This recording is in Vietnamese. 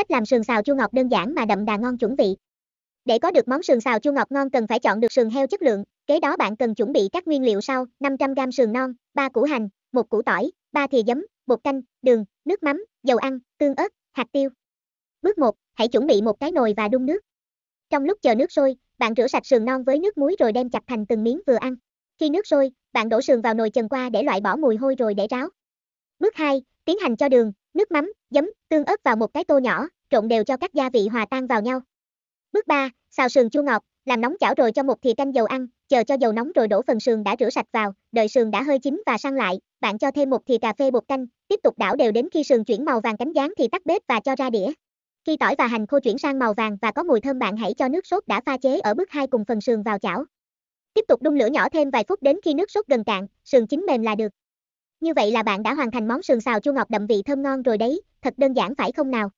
Cách làm sườn xào chua ngọt đơn giản mà đậm đà ngon chuẩn vị. Để có được món sườn xào chua ngọt ngon cần phải chọn được sườn heo chất lượng, kế đó bạn cần chuẩn bị các nguyên liệu sau: 500g sườn non, 3 củ hành, 1 củ tỏi, 3 thìa giấm, bột canh, đường, nước mắm, dầu ăn, tương ớt, hạt tiêu. Bước 1, hãy chuẩn bị một cái nồi và đun nước. Trong lúc chờ nước sôi, bạn rửa sạch sườn non với nước muối rồi đem chặt thành từng miếng vừa ăn. Khi nước sôi, bạn đổ sườn vào nồi chần qua để loại bỏ mùi hôi rồi để ráo. Bước 2, tiến hành cho đường, nước mắm, giấm, tương ớt vào một cái tô nhỏ, trộn đều cho các gia vị hòa tan vào nhau. Bước 3, xào sườn chua ngọt, làm nóng chảo rồi cho một thìa canh dầu ăn, chờ cho dầu nóng rồi đổ phần sườn đã rửa sạch vào, đợi sườn đã hơi chín và săn lại, bạn cho thêm một thìa cà phê bột canh, tiếp tục đảo đều đến khi sườn chuyển màu vàng cánh gián thì tắt bếp và cho ra đĩa. Khi tỏi và hành khô chuyển sang màu vàng và có mùi thơm bạn hãy cho nước sốt đã pha chế ở bước 2 cùng phần sườn vào chảo. Tiếp tục đun lửa nhỏ thêm vài phút đến khi nước sốt gần cạn, sườn chín mềm là được. Như vậy là bạn đã hoàn thành món sườn xào chua ngọt đậm vị thơm ngon rồi đấy, thật đơn giản phải không nào?